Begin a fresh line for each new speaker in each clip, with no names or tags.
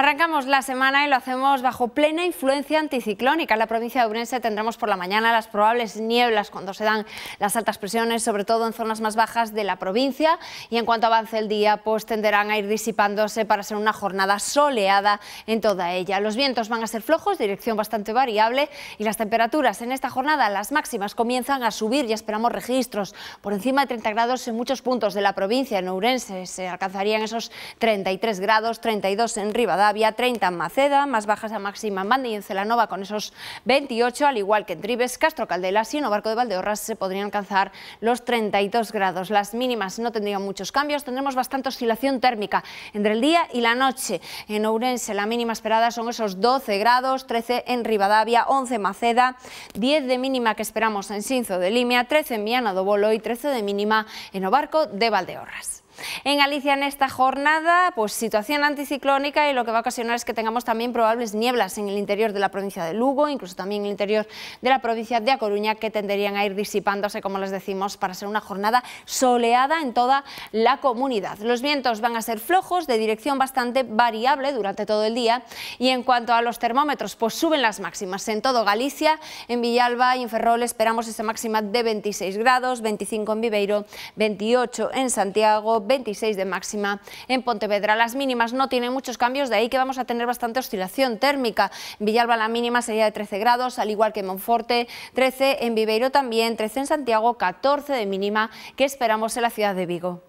Arrancamos la semana y lo hacemos bajo plena influencia anticiclónica. En la provincia de Ourense tendremos por la mañana las probables nieblas cuando se dan las altas presiones, sobre todo en zonas más bajas de la provincia. Y en cuanto avance el día, pues tenderán a ir disipándose para ser una jornada soleada en toda ella. Los vientos van a ser flojos, dirección bastante variable y las temperaturas en esta jornada, las máximas, comienzan a subir y esperamos registros por encima de 30 grados en muchos puntos de la provincia. En Ourense se alcanzarían esos 33 grados, 32 en Rivadavia había 30 en Maceda, más bajas a máxima en Banda y en Celanova con esos 28, al igual que en Tribes, Castro Caldelas y en Obarco de Valdeorras se podrían alcanzar los 32 grados. Las mínimas no tendrían muchos cambios, tendremos bastante oscilación térmica entre el día y la noche. En Ourense la mínima esperada son esos 12 grados, 13 en Rivadavia, 11 en Maceda, 10 de mínima que esperamos en Sinzo de Limia, 13 en Viana do Bolo y 13 de mínima en Obarco de Valdeorras. En Galicia en esta jornada, pues situación anticiclónica y lo que va a ocasionar es que tengamos también probables nieblas en el interior de la provincia de Lugo, incluso también en el interior de la provincia de A Coruña, que tenderían a ir disipándose, como les decimos, para ser una jornada soleada en toda la comunidad. Los vientos van a ser flojos, de dirección bastante variable durante todo el día y en cuanto a los termómetros, pues suben las máximas en todo Galicia, en Villalba y en Ferrol esperamos esa máxima de 26 grados, 25 en Viveiro, 28 en Santiago, 26 de máxima en Pontevedra. Las mínimas no tienen muchos cambios, de ahí que vamos a tener bastante oscilación térmica. En Villalba la mínima sería de 13 grados, al igual que en Monforte, 13 en Viveiro también, 13 en Santiago, 14 de mínima que esperamos en la ciudad de Vigo.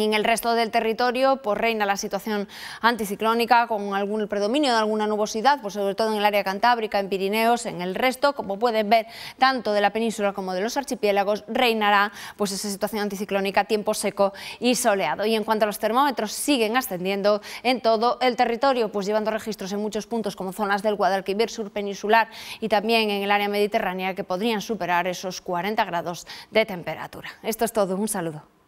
Y en el resto del territorio pues reina la situación anticiclónica con algún, predominio de alguna nubosidad, pues sobre todo en el área cantábrica, en Pirineos, en el resto, como pueden ver, tanto de la península como de los archipiélagos, reinará pues esa situación anticiclónica, tiempo seco y soleado. Y en cuanto a los termómetros, siguen ascendiendo en todo el territorio, pues llevando registros en muchos puntos como zonas del Guadalquivir sur peninsular y también en el área mediterránea que podrían superar esos 40 grados de temperatura. Esto es todo, un saludo.